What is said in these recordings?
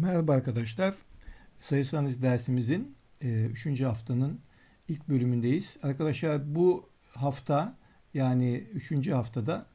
Merhaba arkadaşlar. Sayısal analiz dersimizin 3. E, haftanın ilk bölümündeyiz. Arkadaşlar bu hafta yani 3. haftada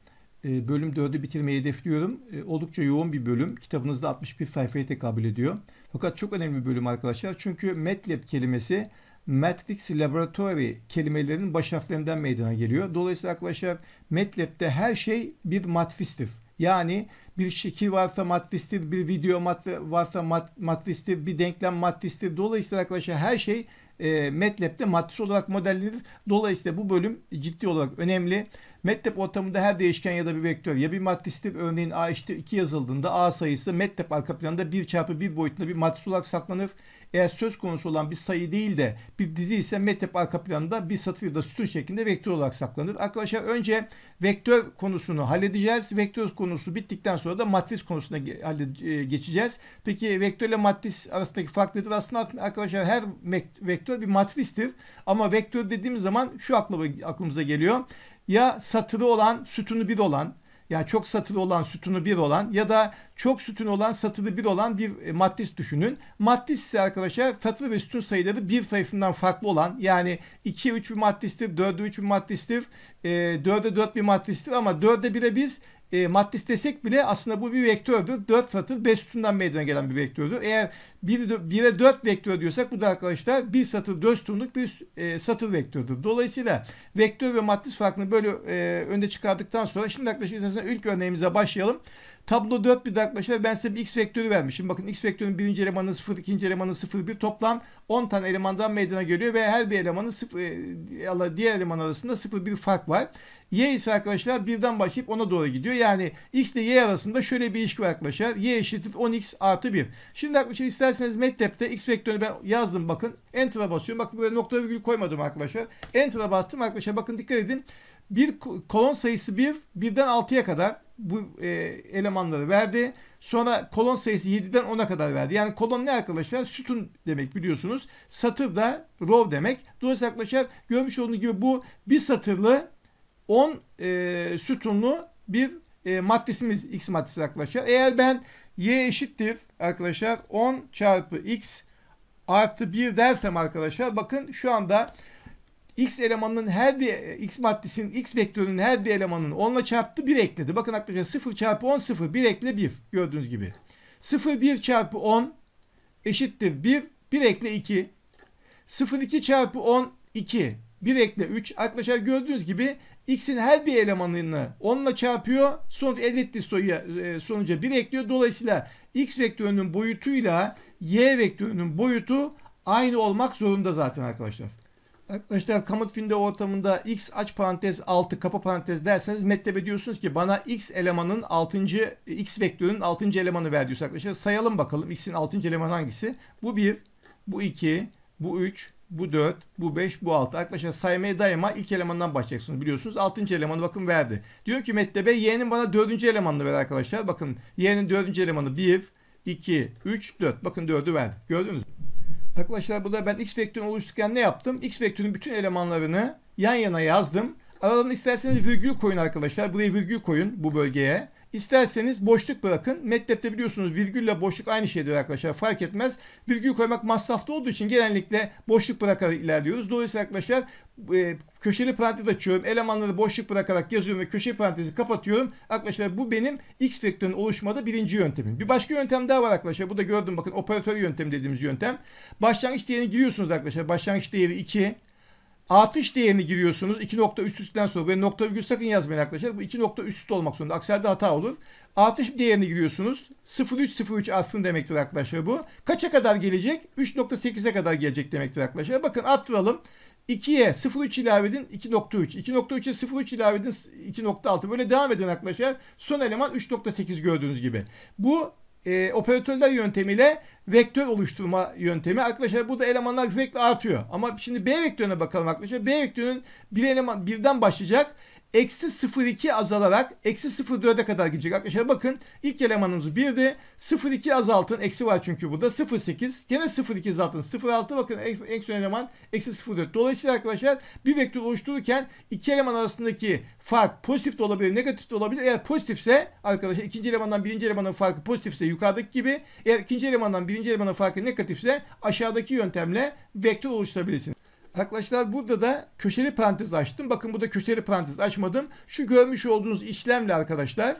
e, bölüm 4'ü bitirmeyi hedefliyorum. E, oldukça yoğun bir bölüm. Kitabınızda 61 sayfaya tekabül ediyor. Fakat çok önemli bir bölüm arkadaşlar. Çünkü MATLAB kelimesi Matrix Laboratory kelimelerinin baş harflerinden meydana geliyor. Dolayısıyla arkadaşlar MATLAB'de her şey bir matristir. Yani bir şekil varsa matristir, bir video mat varsa mat matristir, bir denklem matristir. Dolayısıyla arkadaşlar her şey e, MATLAB'de matris olarak modellenir. Dolayısıyla bu bölüm ciddi olarak önemli. MATLAB ortamında her değişken ya da bir vektör ya bir matristir örneğin A işte 2 yazıldığında A sayısı MATLAB arka planda 1 çarpı 1 boyutunda bir matris olarak saklanır. Eğer söz konusu olan bir sayı değil de bir dizi ise MATLAB arka planda bir satır ya da sütun şeklinde vektör olarak saklanır. Arkadaşlar önce vektör konusunu halledeceğiz. Vektör konusu bittikten sonra da matris konusuna e, geçeceğiz. Peki vektör ile matris arasındaki fark nedir? Aslında arkadaşlar her vektör bir matristir. Ama vektör dediğimiz zaman şu aklıma, aklımıza geliyor ya satılı olan sütunu bir olan yani çok satılı olan sütunu bir olan ya da çok sütün olan satılı bir olan bir e, matris düşünün. Matris ise arkadaşlar satılı ve sütun sayıları bir tarafından farklı olan yani 2'ye 3 bir matristir, 4'e 3 bir matristir, 4'e 4 bir matristir ama 4'e 1'e biz e, matris desek bile aslında bu bir vektördür. 4 satır 5 sütundan meydana gelen bir vektördür. Eğer 1'e 4 vektör diyorsak bu da arkadaşlar bir satır döstunluk bir e, satır vektördür. Dolayısıyla vektör ve matris farkını böyle e, önde çıkardıktan sonra şimdi arkadaşlar istersen ilk örneğimize başlayalım. Tablo 4 bir arkadaşlar ben size bir x vektörü vermişim. Bakın x vektörünün birinci elemanı 0, ikinci elemanı 0, 1 toplam 10 tane elemandan meydana geliyor ve her bir elemanın 0, e, diğer eleman arasında 0, 1 fark var. Y ise arkadaşlar birden başlayıp ona doğru gidiyor. Yani x ile y arasında şöyle bir ilişki var arkadaşlar. y eşittir 10x artı 1. Şimdi arkadaşlar ister isterseniz MATLAB'de X vektörünü ben yazdım bakın. Enter'a basıyorum. Bakın böyle nokta virgül koymadım arkadaşlar. Enter'a bastım arkadaşlar. Bakın dikkat edin. Bir kolon sayısı 1, bir, 1'den 6'ya kadar bu e, elemanları verdi. Sonra kolon sayısı 7'den 10'a kadar verdi. Yani kolon ne arkadaşlar? Sütun demek biliyorsunuz. Satır da row demek. Dolayısıyla arkadaşlar görmüş olduğunuz gibi bu bir satırlı 10 e, sütunlu bir e, maddesimiz X maddesi arkadaşlar. Eğer ben y eşittir arkadaşlar 10 çarpı x artı 1 dersem arkadaşlar bakın şu anda x elemanının her bir x maddesinin x vektörünün her bir elemanının 10 ile çarptı 1 ekledi. Bakın arkadaşlar 0 çarpı 10 0 1 ekle 1 gördüğünüz gibi. 0 1 çarpı 10 eşittir 1 1 ekle 2. 0 2 çarpı 10 2. 1 ekle 3. Arkadaşlar gördüğünüz gibi x'in her bir elemanını onunla çarpıyor. Sonuç elde ettiği soruya, e, sonuca 1 ekliyor. Dolayısıyla x vektörünün boyutuyla y vektörünün boyutu aynı olmak zorunda zaten arkadaşlar. Arkadaşlar kamut finde ortamında x aç parantez 6 kapa parantez derseniz metlebe diyorsunuz ki bana x elemanın 6. x vektörünün 6. elemanı ver diyorsun arkadaşlar. Sayalım bakalım x'in 6. elemanı hangisi? Bu 1, bu 2, bu 3, bu 4, bu 5, bu 6. Arkadaşlar saymaya daima ilk elemandan başlayacaksınız biliyorsunuz. 6. elemanı bakın verdi. Diyor ki mette metlebe y'nin bana 4. elemanını ver arkadaşlar. Bakın y'nin 4. elemanı 1, 2, 3, 4. Bakın 4'ü verdi. Gördünüz mü? Arkadaşlar burada ben x vektörünü oluştururken ne yaptım? x vektörünün bütün elemanlarını yan yana yazdım. Aralarına isterseniz virgül koyun arkadaşlar. Buraya virgül koyun bu bölgeye. İsterseniz boşluk bırakın. MATLAB'de biliyorsunuz virgülle boşluk aynı şeydir arkadaşlar. Fark etmez. Virgül koymak masraflı olduğu için genellikle boşluk bırakarak ilerliyoruz. Dolayısıyla arkadaşlar e, köşeli parantez açıyorum. Elemanları boşluk bırakarak yazıyorum ve köşeli parantezi kapatıyorum. Arkadaşlar bu benim x vektörün oluşmada birinci yöntemim. Bir başka yöntem daha var arkadaşlar. Bu da gördüm bakın operatör yöntemi dediğimiz yöntem. Başlangıç değerini giriyorsunuz arkadaşlar. Başlangıç değeri 2 artış değerini giriyorsunuz. 2 nokta üst üstten sonra böyle nokta virgül sakın yazmayın arkadaşlar. Bu 2 nokta üst üste olmak zorunda. Aksi hata olur. Artış değerini giriyorsunuz. 0303 artsın demektir arkadaşlar bu. Kaça kadar gelecek? 3.8'e kadar gelecek demektir arkadaşlar. Bakın arttıralım. 2'ye 0.3 ilave edin 2.3. 2.3'e 0.3 ilave edin 2.6. Böyle devam edin arkadaşlar. Son eleman 3.8 gördüğünüz gibi. Bu e, operatörler yöntemiyle vektör oluşturma yöntemi. Arkadaşlar burada elemanlar sürekli artıyor. Ama şimdi B vektörüne bakalım arkadaşlar. B vektörünün bir eleman birden başlayacak eksi 0,2 azalarak eksi 0,4'e kadar gidecek. Arkadaşlar bakın ilk elemanımız 1'di. 0,2 azaltın. Eksi var çünkü burada. 0,8. Gene 0,2 azaltın. 0,6 bakın en son eleman eksi 0,4. Dolayısıyla arkadaşlar bir vektör oluştururken iki eleman arasındaki fark pozitif de olabilir, negatif de olabilir. Eğer pozitifse arkadaşlar ikinci elemandan birinci elemanın farkı pozitifse yukarıdaki gibi. Eğer ikinci elemandan birinci elemanın farkı negatifse aşağıdaki yöntemle vektör oluşturabilirsiniz. Arkadaşlar burada da köşeli parantez açtım. Bakın burada köşeli parantez açmadım. Şu görmüş olduğunuz işlemle arkadaşlar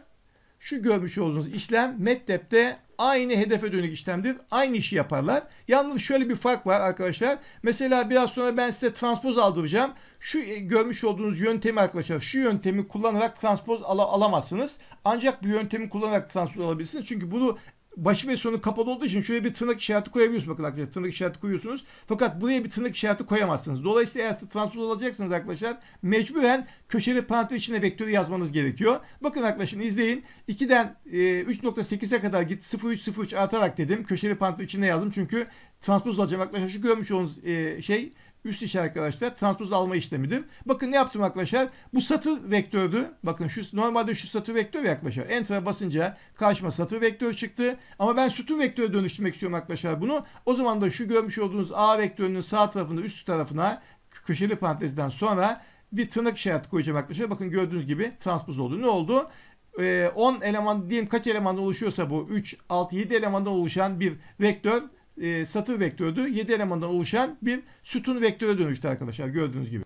şu görmüş olduğunuz işlem MedDep'te aynı hedefe dönük işlemdir. Aynı işi yaparlar. Yalnız şöyle bir fark var arkadaşlar. Mesela biraz sonra ben size transpoz aldıracağım. Şu e, görmüş olduğunuz yöntemi arkadaşlar şu yöntemi kullanarak transpoz al alamazsınız. Ancak bu yöntemi kullanarak transpoz alabilirsiniz. Çünkü bunu başı ve sonu kapalı olduğu için şöyle bir tırnak işareti koyabiliyorsunuz. Bakın arkadaşlar tırnak işareti koyuyorsunuz. Fakat buraya bir tırnak işareti koyamazsınız. Dolayısıyla eğer transpoz alacaksınız arkadaşlar mecburen köşeli parantez içine vektörü yazmanız gerekiyor. Bakın arkadaşlar izleyin. 2'den e, 3.8'e kadar git 0.3.03 artarak dedim. Köşeli parantez içine yazdım çünkü transpoz alacağım. Arkadaşlar şu görmüş olduğunuz e, şey üst işe arkadaşlar transpoz alma işlemidir. Bakın ne yaptım arkadaşlar? Bu satır vektördü. Bakın şu normalde şu satır vektör yaklaşar. Enter'a basınca karşıma satır vektör çıktı. Ama ben sütun vektöre dönüştürmek istiyorum arkadaşlar bunu. O zaman da şu görmüş olduğunuz A vektörünün sağ tarafında üst tarafına köşeli parantezden sonra bir tırnak işareti koyacağım arkadaşlar. Bakın gördüğünüz gibi transpoz oldu. Ne oldu? 10 ee, eleman diyeyim kaç elemandan oluşuyorsa bu 3, 6, 7 elemandan oluşan bir vektör e, satır vektörüydü. 7 elemandan oluşan bir sütun vektöre dönüştü arkadaşlar gördüğünüz gibi.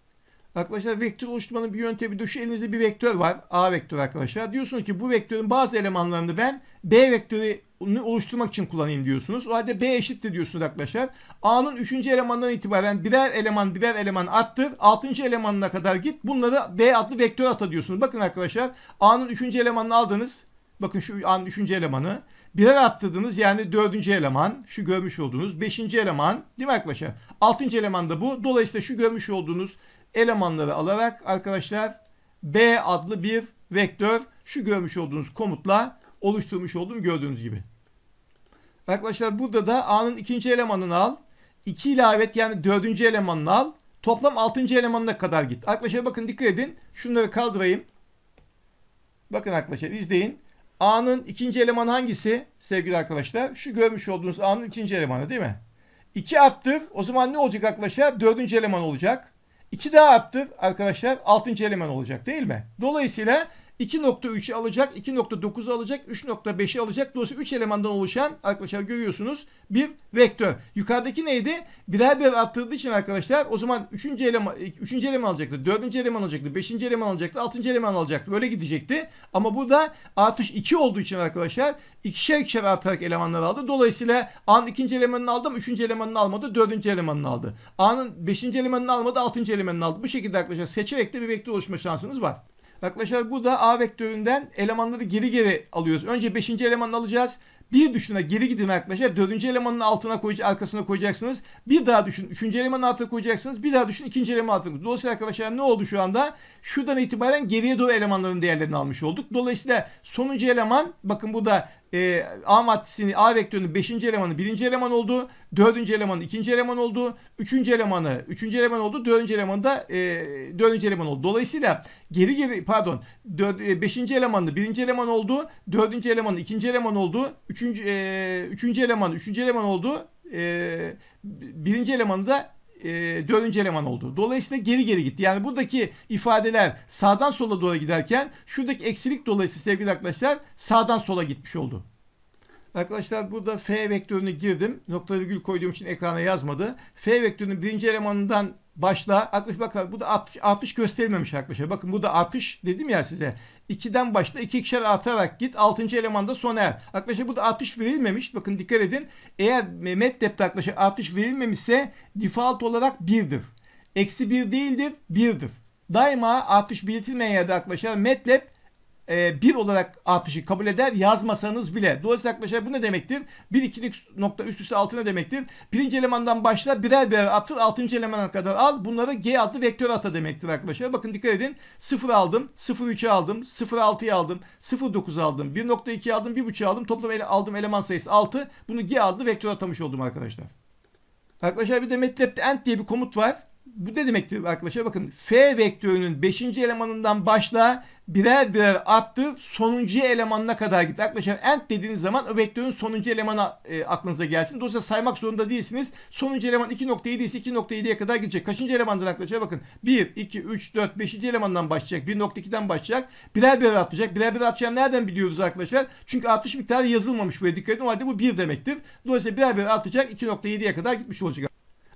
Arkadaşlar vektör oluşturmanın bir yöntemi de şu şey, elinizde bir vektör var. A vektörü arkadaşlar. Diyorsunuz ki bu vektörün bazı elemanlarını ben B vektörünü oluşturmak için kullanayım diyorsunuz. O halde B eşittir diyorsunuz arkadaşlar. A'nın 3. elemandan itibaren birer eleman birer eleman arttır 6. elemanına kadar git. Bunları B adlı vektör ata diyorsunuz. Bakın arkadaşlar A'nın 3. elemanını aldınız. Bakın şu A'nın 3. elemanı. Birer arttırdınız yani dördüncü eleman şu görmüş olduğunuz. Beşinci eleman değil mi arkadaşlar? Altıncı eleman da bu. Dolayısıyla şu görmüş olduğunuz elemanları alarak arkadaşlar B adlı bir vektör şu görmüş olduğunuz komutla oluşturmuş olduğum gördüğünüz gibi. Arkadaşlar burada da A'nın ikinci elemanını al. 2 ilave et yani dördüncü elemanını al. Toplam altıncı elemanına kadar git. Arkadaşlar bakın dikkat edin. Şunları kaldırayım. Bakın arkadaşlar izleyin. A'nın ikinci elemanı hangisi sevgili arkadaşlar? Şu görmüş olduğunuz A'nın ikinci elemanı değil mi? 2 arttır. O zaman ne olacak arkadaşlar? Dördüncü eleman olacak. 2 daha arttır arkadaşlar. Altıncı eleman olacak değil mi? Dolayısıyla 2.3'ü alacak, 2.9'u alacak, 3.5'i alacak. Dolayısıyla 3 elemandan oluşan arkadaşlar görüyorsunuz bir vektör. Yukarıdaki neydi? Birer birer arttırdığı için arkadaşlar o zaman 3. eleman 3. eleman alacaktı, 4. eleman alacaktı, 5. eleman alacaktı, 6. eleman alacaktı. Böyle gidecekti. Ama burada artış 2 olduğu için arkadaşlar ikişer ikişer artarak elemanları aldı. Dolayısıyla A'nın 2. elemanını aldı ama 3. elemanını almadı, 4. elemanını aldı. A'nın 5. elemanını almadı, 6. elemanını aldı. Bu şekilde arkadaşlar seçerek de bir vektör oluşma şansınız var. Arkadaşlar bu da A vektöründen elemanları geri geri alıyoruz. Önce 5. elemanı alacağız. Bir düşüne geri gidin arkadaşlar. Dördüncü elemanın altına koyacak, arkasına koyacaksınız. Bir daha düşün. Üçüncü elemanın altına koyacaksınız. Bir daha düşün. ikinci elemanın altına. Dolayısıyla arkadaşlar ne oldu şu anda? Şuradan itibaren geriye doğru elemanların değerlerini almış olduk. Dolayısıyla sonuncu eleman bakın bu da e, A maddesini A vektörünün 5. elemanı 1. eleman oldu. 4. elemanı 2. eleman oldu. 3. elemanı 3. eleman oldu. 4. elemanı da e, eleman oldu. Dolayısıyla geri geri pardon 4, e, 5. elemanı 1. eleman oldu. 4. elemanı 2. eleman oldu. 3. E, 3. elemanı 3. eleman oldu. E, 1. elemanı da e, dördüncü eleman oldu. Dolayısıyla geri geri gitti. Yani buradaki ifadeler sağdan sola doğru giderken şuradaki eksilik dolayısıyla sevgili arkadaşlar sağdan sola gitmiş oldu. Arkadaşlar burada F vektörünü girdim. Nokta virgül koyduğum için ekrana yazmadı. F vektörünün birinci elemanından başla akış bakın bu da artış, artış gösterilmemiş arkadaşlar. Bakın bu da artış dedim ya size. 2'den başla 2 iki ikişer artarak git 6. elemanda sona er. Arkadaşlar bu da artış verilmemiş. Bakın dikkat edin. Eğer meddepte arkadaşlar artış verilmemişse default olarak 1'dir. Eksi 1 değildir 1'dir. Daima artış belirtilmeyen yerde arkadaşlar MATLAB e, 1 olarak artışı kabul eder yazmasanız bile. Dolayısıyla arkadaşlar bu ne demektir? 1 2 nokta üst üste 6 ne demektir? Birinci elemandan başla birer birer atır. Altıncı elemana kadar al. Bunları G adlı vektör ata demektir arkadaşlar. Bakın dikkat edin. 0 aldım. 0 3'ü aldım. 0 6'yı aldım. 0 9 aldım. 1.2 aldım. 1.5 aldım. Toplam ele, aldım eleman sayısı 6. Bunu G adlı vektör atamış oldum arkadaşlar. Arkadaşlar bir de MATLAB'de end diye bir komut var. Bu ne demektir arkadaşlar? Bakın F vektörünün 5. elemanından başla birer birer arttı. Sonuncu elemanına kadar gitti. Arkadaşlar end dediğiniz zaman o vektörün sonuncu elemanı e, aklınıza gelsin. Dolayısıyla saymak zorunda değilsiniz. Sonuncu eleman 2.7 ise 2.7'ye kadar gidecek. Kaçıncı elemandan arkadaşlar bakın. 1, 2, 3, 4, 5. elemandan başlayacak. 1.2'den başlayacak. Birer birer artacak. Birer birer artacağını nereden biliyoruz arkadaşlar? Çünkü artış miktarı yazılmamış buraya dikkat edin. O halde bu 1 demektir. Dolayısıyla birer birer artacak. 2.7'ye kadar gitmiş olacak.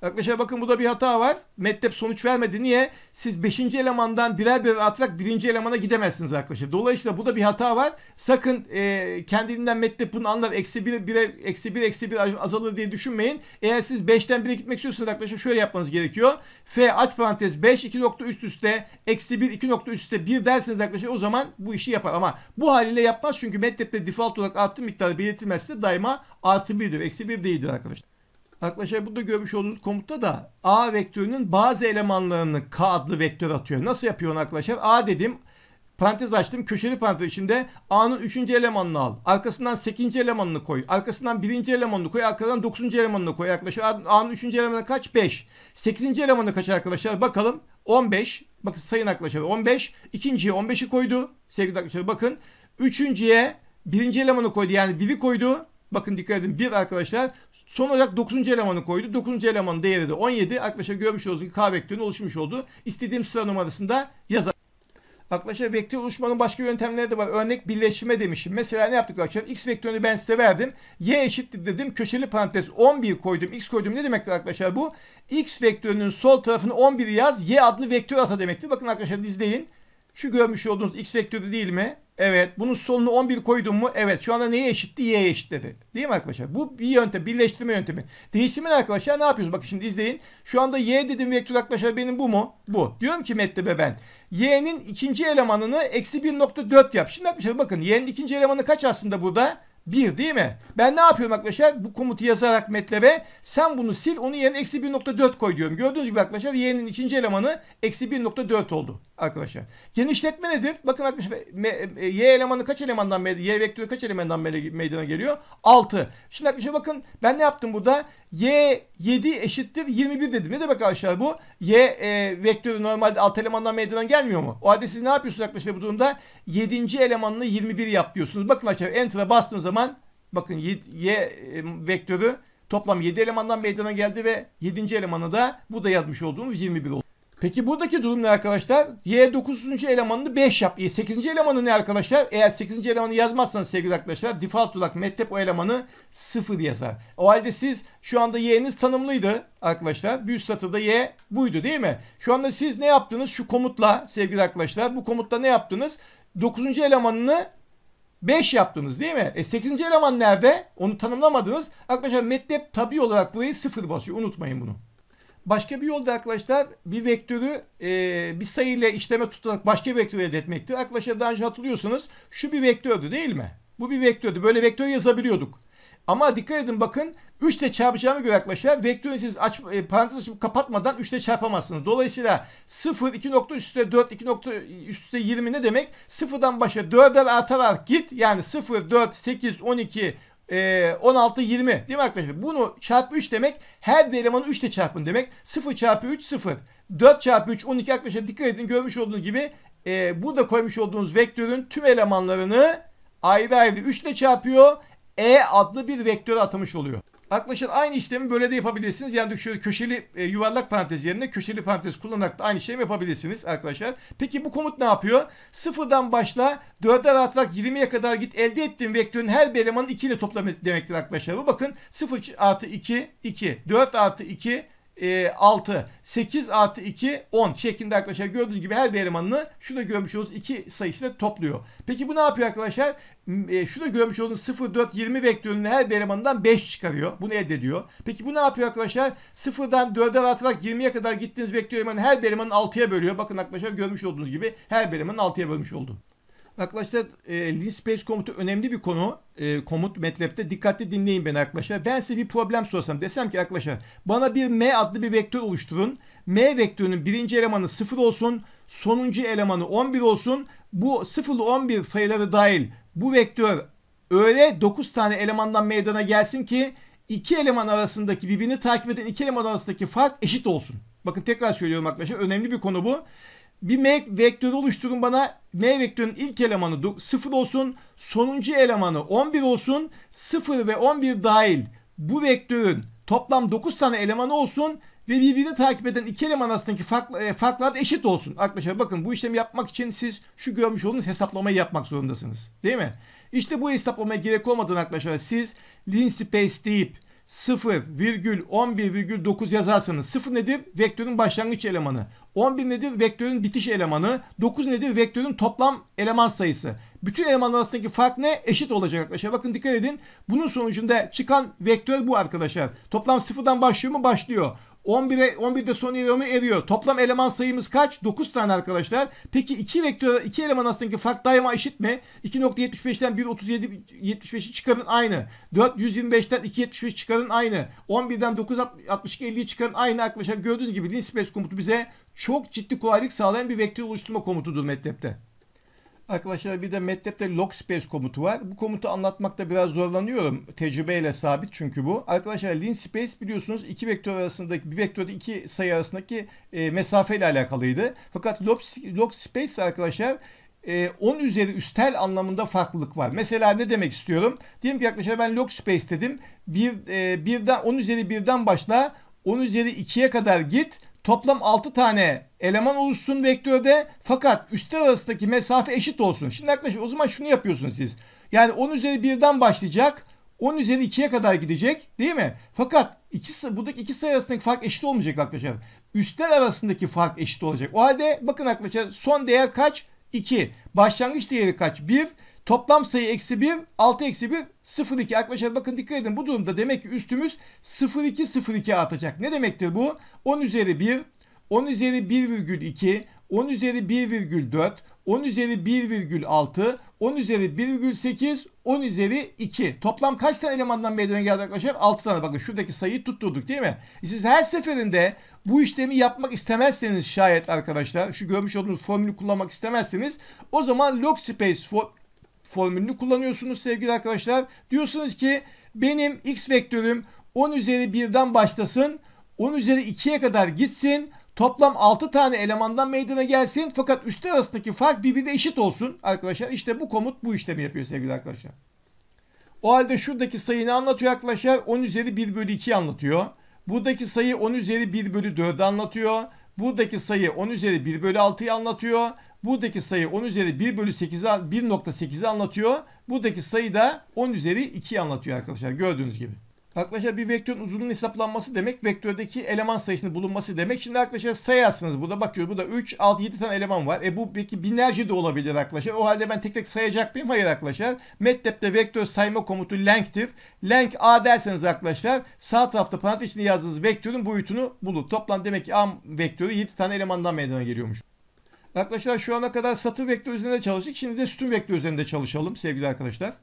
Arkadaşlar bakın burada bir hata var. Mettep sonuç vermedi. Niye? Siz 5. elemandan birer birer atarak 1. elemana gidemezsiniz arkadaşlar. Dolayısıyla burada bir hata var. Sakın e, kendiliğinden Mettep bunu anlar. Eksi 1, 1, eksi 1, eksi 1 azalır diye düşünmeyin. Eğer siz 5'ten 1'e gitmek istiyorsanız arkadaşlar şöyle yapmanız gerekiyor. F aç parantez 5, 2 nokta üst üste, eksi 1, 2 nokta üst üste 1 derseniz arkadaşlar o zaman bu işi yapar. Ama bu haliyle yapmaz çünkü Mettep'te default olarak artı miktarı belirtilmezse daima artı 1'dir. Eksi 1 değildir arkadaşlar. Arkadaşlar burada görmüş olduğunuz komutta da A vektörünün bazı elemanlarını K adlı vektör atıyor. Nasıl yapıyor onu arkadaşlar? A dedim parantez açtım. Köşeli parantez içinde A'nın 3. elemanını al. Arkasından 8. elemanını koy. Arkasından 1. elemanını koy. Arkadan 9. elemanını koy arkadaşlar. A'nın 3. elemanı kaç? 5. 8. elemanı kaç arkadaşlar? Bakalım. 15. Bakın sayın arkadaşlar 15. İkinciye 15'i koydu. Sevgili arkadaşlar bakın. Üçüncüye birinci elemanı koydu. Yani biri koydu. Bakın dikkat edin. Bir arkadaşlar. Son olarak 9. elemanı koydu. 9. elemanın değeri de 17. Arkadaşlar görmüş olduğunuz gibi K vektörünün oluşmuş oldu. İstediğim sıra numarasında yazar. Arkadaşlar vektör oluşmanın başka yöntemleri de var. Örnek birleşme demişim. Mesela ne yaptık arkadaşlar? X vektörünü ben size verdim. Y eşittir dedim. Köşeli parantez 11 koydum. X koydum. Ne demektir arkadaşlar bu? X vektörünün sol tarafını 11 yaz. Y adlı vektör ata demektir. Bakın arkadaşlar izleyin. Şu görmüş olduğunuz X vektörü değil mi? Evet. Bunun solunu 11 koydum mu? Evet. Şu anda neye eşitti? Y'ye dedi, Değil mi arkadaşlar? Bu bir yöntem. Birleştirme yöntemi. Değişimin arkadaşlar ne yapıyoruz? Bakın şimdi izleyin. Şu anda Y dedim vektör arkadaşlar benim bu mu? Bu. Diyorum ki metlebe ben. Y'nin ikinci elemanını eksi 1.4 yap. Şimdi arkadaşlar bakın. Y'nin ikinci elemanı kaç aslında burada? 1 değil mi? Ben ne yapıyorum arkadaşlar? Bu komutu yazarak metlebe sen bunu sil onun yerine eksi 1.4 koy diyorum. Gördüğünüz gibi arkadaşlar y'nin ikinci elemanı eksi 1.4 oldu arkadaşlar. Genişletme nedir? Bakın arkadaşlar e, y elemanı kaç elemandan y vektörü kaç elemandan meydana geliyor? 6. Şimdi arkadaşlar bakın ben ne yaptım burada? y 7 eşittir 21 dedim. Ne demek arkadaşlar bu? Y e, vektörü normalde alt elemandan meydana gelmiyor mu? O halde siz ne yapıyorsunuz arkadaşlar bu durumda? 7. elemanını 21 yap diyorsunuz. Bakın arkadaşlar enter'a bastığım zaman bakın y, y e, vektörü toplam 7 elemandan meydana geldi ve 7. elemanı da bu da yazmış olduğumuz 21 oldu. Peki buradaki durum ne arkadaşlar? Y 9. elemanını 5 yap. E 8. elemanı ne arkadaşlar? Eğer 8. elemanı yazmazsanız sevgili arkadaşlar default olarak MATLAB o elemanı 0 yazar. O halde siz şu anda Y'niz tanımlıydı arkadaşlar. büyük satırda Y buydu değil mi? Şu anda siz ne yaptınız? Şu komutla sevgili arkadaşlar bu komutta ne yaptınız? 9. elemanını 5 yaptınız değil mi? E 8. eleman nerede? Onu tanımlamadınız. Arkadaşlar MATLAB tabi olarak burayı 0 basıyor. Unutmayın bunu. Başka bir yolda arkadaşlar bir vektörü e, bir sayıyla işleme tutarak başka vektör elde etmektir. Arkadaşlar daha önce hatırlıyorsunuz şu bir vektördü değil mi? Bu bir vektördü. Böyle vektör yazabiliyorduk. Ama dikkat edin bakın 3 ile çarpacağımı göre arkadaşlar vektörü siz aç, e, parantez açıp kapatmadan 3 ile çarpamazsınız. Dolayısıyla 0 2 nokta üstte 4 2 nokta üstte 20 ne demek? 0'dan başa 4'er artarak git yani 0 4 8 12 e, 16 20 değil mi arkadaşlar? Bunu çarpı 3 demek her bir elemanı 3 ile çarpın demek. 0 çarpı 3 0. 4 çarpı 3 12 arkadaşlar dikkat edin görmüş olduğunuz gibi e, burada koymuş olduğunuz vektörün tüm elemanlarını ayrı ayrı 3 ile çarpıyor. E adlı bir vektör atamış oluyor. Arkadaşlar aynı işlemi böyle de yapabilirsiniz. Yani şöyle köşeli e, yuvarlak parantez yerine köşeli parantez kullanarak da aynı işlemi yapabilirsiniz arkadaşlar. Peki bu komut ne yapıyor? Sıfırdan başla 4'er artarak 20'ye kadar git elde ettiğin vektörün her bir elemanın 2 ile toplamı demektir arkadaşlar. Bu bakın 0 artı 2 2 4 artı 2 e, 6, 8 artı 2, 10 şeklinde arkadaşlar gördüğünüz gibi her bir elemanını şurada görmüş olduğunuz 2 sayısıyla topluyor. Peki bu ne yapıyor arkadaşlar? E, şurada görmüş olduğunuz 0, 4, 20 vektörünün her bir elemanından 5 çıkarıyor. Bunu elde ediyor. Peki bu ne yapıyor arkadaşlar? 0'dan 4'er artarak 20'ye kadar gittiğiniz vektör elemanı her bir elemanın 6'ya bölüyor. Bakın arkadaşlar görmüş olduğunuz gibi her bir elemanın 6'ya bölmüş oldu. Arkadaşlar e, list page komutu önemli bir konu. E, komut MATLAB'de dikkatli dinleyin beni arkadaşlar. Ben size bir problem sorsam desem ki arkadaşlar bana bir m adlı bir vektör oluşturun. m vektörünün birinci elemanı 0 olsun. Sonuncu elemanı 11 olsun. Bu 0 ile 11 sayıları dahil bu vektör öyle 9 tane elemandan meydana gelsin ki iki eleman arasındaki birbirini takip eden iki eleman arasındaki fark eşit olsun. Bakın tekrar söylüyorum arkadaşlar önemli bir konu bu bir M vektörü oluşturun bana. M vektörünün ilk elemanı 0 olsun. Sonuncu elemanı 11 olsun. 0 ve 11 dahil bu vektörün toplam 9 tane elemanı olsun ve birbirini takip eden iki eleman arasındaki fark, e, farklar da eşit olsun. Arkadaşlar bakın bu işlemi yapmak için siz şu görmüş olduğunuz hesaplamayı yapmak zorundasınız. Değil mi? İşte bu hesaplamaya gerek olmadan arkadaşlar siz lean space deyip 0,11,9 yazarsanız 0 nedir? Vektörün başlangıç elemanı. 11 nedir? Vektörün bitiş elemanı. 9 nedir? Vektörün toplam eleman sayısı. Bütün elemanlar arasındaki fark ne? Eşit olacak arkadaşlar. Bakın dikkat edin. Bunun sonucunda çıkan vektör bu arkadaşlar. Toplam 0'dan başlıyor mu? Başlıyor. 11'e 11'de son elemanı eriyor. Toplam eleman sayımız kaç? 9 tane arkadaşlar. Peki 2 vektör 2 eleman arasındaki fark daima eşit mi? 2.75'ten 1.37 75'i çıkarın aynı. 4 125'ten 2.75 çıkarın aynı. 11'den 9.62 50'yi çıkarın aynı arkadaşlar. Gördüğünüz gibi Linspace komutu bize çok ciddi kolaylık sağlayan bir vektör oluşturma komutudur MATLAB'de. Arkadaşlar bir de MATLAB'de logspace komutu var. Bu komutu anlatmakta biraz zorlanıyorum. Tecrübeyle sabit çünkü bu. Arkadaşlar linspace biliyorsunuz iki vektör arasındaki bir vektörde iki sayı arasındaki e, mesafe ile alakalıydı. Fakat logspace arkadaşlar 10 e, üzeri üstel anlamında farklılık var. Mesela ne demek istiyorum? Diyelim ki arkadaşlar ben log space dedim. Bir, e, birden, 10 üzeri birden başla 10 üzeri 2'ye kadar git. Toplam 6 tane eleman oluşsun vektörde fakat üstler arasındaki mesafe eşit olsun. Şimdi arkadaşlar o zaman şunu yapıyorsunuz siz. Yani 10 üzeri 1'den başlayacak. 10 üzeri 2'ye kadar gidecek değil mi? Fakat iki, buradaki iki sayı arasındaki fark eşit olmayacak arkadaşlar. Üstler arasındaki fark eşit olacak. O halde bakın arkadaşlar son değer kaç? 2. Başlangıç değeri kaç? 1. Toplam sayı eksi 1, 6 eksi 1, 0, 2. Arkadaşlar bakın dikkat edin bu durumda demek ki üstümüz 0, 2, 0, 2 atacak. Ne demektir bu? 10 üzeri 1, 10 üzeri 1,2, 10 üzeri 1,4, 10 üzeri 1,6, 10 üzeri 1,8, 10 üzeri 2. Toplam kaç tane elemandan meydana geldi arkadaşlar? 6 tane. Bakın şuradaki sayıyı tutturduk değil mi? E siz her seferinde bu işlemi yapmak istemezseniz şayet arkadaşlar, şu görmüş olduğunuz formülü kullanmak istemezseniz o zaman log space for formülünü kullanıyorsunuz sevgili arkadaşlar. Diyorsunuz ki benim x vektörüm 10 üzeri 1'den başlasın. 10 üzeri 2'ye kadar gitsin. Toplam 6 tane elemandan meydana gelsin. Fakat üstler arasındaki fark birbirine eşit olsun arkadaşlar. işte bu komut bu işlemi yapıyor sevgili arkadaşlar. O halde şuradaki sayı anlatıyor arkadaşlar? 10 üzeri 1 bölü 2 anlatıyor. Buradaki sayı 10 üzeri 1 bölü 4'ü anlatıyor. Buradaki sayı 10 üzeri 1 bölü 6'yı anlatıyor. Buradaki sayı 10 üzeri 1 bölü 8'i 1.8'i anlatıyor. Buradaki sayı da 10 üzeri 2'yi anlatıyor arkadaşlar gördüğünüz gibi. Arkadaşlar bir vektörün uzunluğunun hesaplanması demek vektördeki eleman sayısının bulunması demek. Şimdi arkadaşlar sayarsınız. Burada bakıyoruz. Burada 3, 6, 7 tane eleman var. E bu peki binlerce de olabilir arkadaşlar. O halde ben tek tek sayacak mıyım? Hayır arkadaşlar. MATLAB'de vektör sayma komutu lenk'tir. Length A derseniz arkadaşlar sağ tarafta parantez içinde yazdığınız vektörün boyutunu bulur. Toplam demek ki A vektörü 7 tane elemandan meydana geliyormuş. Arkadaşlar şu ana kadar satır vektör üzerinde çalıştık. Şimdi de sütun vektör üzerinde çalışalım sevgili arkadaşlar.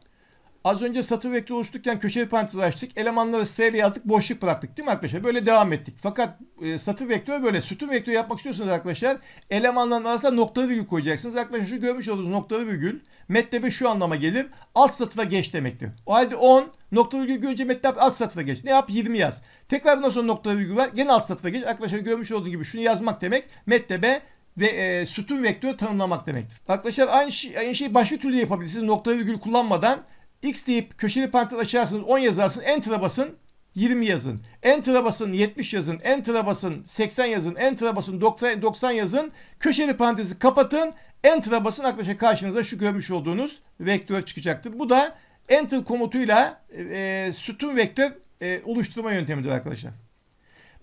Az önce satır vektör oluştururken köşeli parantez açtık. Elemanları siteyle yazdık. Boşluk bıraktık değil mi arkadaşlar? Böyle devam ettik. Fakat e, satır vektörü böyle. Sütun vektörü yapmak istiyorsanız arkadaşlar elemanların arasında noktalı virgül koyacaksınız. Arkadaşlar şu görmüş olduğunuz noktalı virgül metlebe şu anlama gelir. Alt satıra geç demektir. O halde 10 noktalı virgül görünce metlep alt satıra geç. Ne yap? 20 yaz. Tekrar bundan sonra noktalı virgül var. Gene alt satıra geç. Arkadaşlar görmüş olduğunuz gibi şunu yazmak demek. Metlebe ve e, sütun vektörü tanımlamak demektir. Arkadaşlar aynı, şey, aynı şeyi başka türlü yapabilirsiniz. Nokta virgül kullanmadan x deyip köşeli parantez açarsınız 10 yazarsınız, enter'a basın 20 yazın. Enter'a basın 70 yazın. Enter'a basın 80 yazın. Enter'a basın 90, 90 yazın. Köşeli parantezi kapatın. Enter'a basın arkadaşlar karşınıza şu görmüş olduğunuz vektör çıkacaktır. Bu da enter komutuyla e, e sütun vektör e, oluşturma yöntemidir arkadaşlar.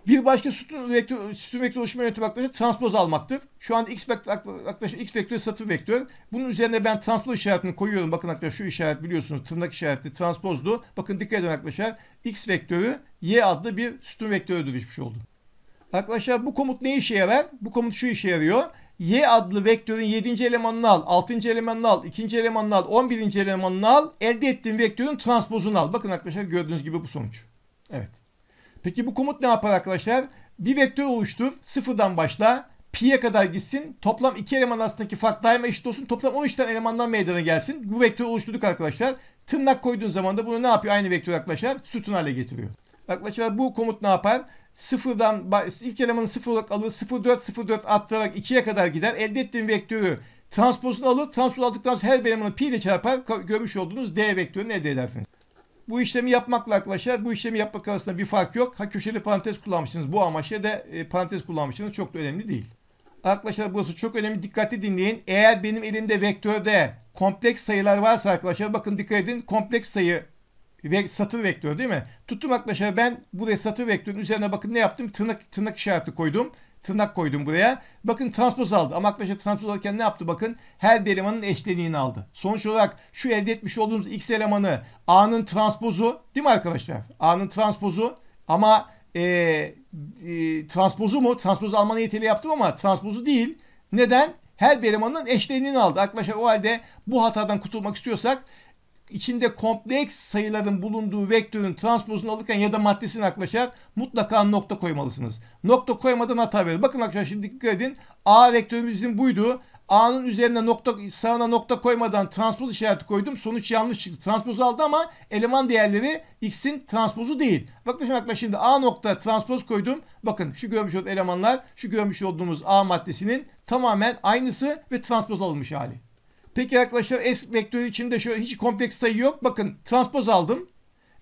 Bir başka sütun, vektör, sütun vektör oluşma yöntemi arkadaşlar transpoz almaktır. Şu anda x vektör, arkadaşlar x vektör satır vektör. Bunun üzerine ben transpoz işaretini koyuyorum. Bakın arkadaşlar şu işaret biliyorsunuz tırnak işareti transpozdu. Bakın dikkat edin arkadaşlar x vektörü y adlı bir sütun vektörü dönüşmüş oldu. Arkadaşlar bu komut ne işe yarar? Bu komut şu işe yarıyor. Y adlı vektörün 7. elemanını al, 6. elemanını al, 2. elemanını al, 11. elemanını al, elde ettiğin vektörün transpozunu al. Bakın arkadaşlar gördüğünüz gibi bu sonuç. Evet. Peki bu komut ne yapar arkadaşlar? Bir vektör oluştur. Sıfırdan başla. Pi'ye kadar gitsin. Toplam iki eleman arasındaki fark daima eşit olsun. Toplam 13 tane elemandan meydana gelsin. Bu vektörü oluşturduk arkadaşlar. Tırnak koyduğun zaman da bunu ne yapıyor? Aynı vektör arkadaşlar sütun hale getiriyor. Arkadaşlar bu komut ne yapar? Sıfırdan ilk elemanı sıfır olarak alır. 04 04 attırarak 2'ye kadar gider. Elde ettiğin vektörü transpozunu alır. Transpozunu aldıktan sonra her bir elemanı pi ile çarpar. Görmüş olduğunuz D vektörünü elde edersiniz. Bu işlemi yapmakla arkadaşlar bu işlemi yapmak arasında bir fark yok. Ha köşeli parantez kullanmışsınız bu amaçla da e, parantez kullanmışsınız çok da önemli değil. Arkadaşlar burası çok önemli dikkatli dinleyin. Eğer benim elimde vektörde kompleks sayılar varsa arkadaşlar bakın dikkat edin kompleks sayı ve satır vektörü değil mi? Tuttum arkadaşlar ben buraya satır vektörün üzerine bakın ne yaptım? Tırnak, tırnak işareti koydum tırnak koydum buraya. Bakın transpoz aldı. Ama arkadaşlar transpoz alırken ne yaptı? Bakın her bir elemanın eşleniğini aldı. Sonuç olarak şu elde etmiş olduğumuz x elemanı A'nın transpozu değil mi arkadaşlar? A'nın transpozu ama e, e, transpozu mu? Transpozu alma niyetiyle yaptım ama transpozu değil. Neden? Her bir elemanın eşleniğini aldı. Arkadaşlar o halde bu hatadan kurtulmak istiyorsak içinde kompleks sayıların bulunduğu vektörün transpozunu alırken ya da maddesini arkadaşlar mutlaka nokta koymalısınız. Nokta koymadan hata verir. Bakın arkadaşlar dikkat edin. A vektörümüz bizim buydu. A'nın üzerine nokta sağına nokta koymadan transpoz işareti koydum. Sonuç yanlış çıktı. Transpozu aldı ama eleman değerleri X'in transpozu değil. Bakın arkadaşlar şimdi A nokta transpoz koydum. Bakın şu görmüş olduğumuz elemanlar şu görmüş olduğumuz A maddesinin tamamen aynısı ve transpoz alınmış hali. Peki arkadaşlar S vektörü içinde şöyle hiç kompleks sayı yok. Bakın transpoz aldım.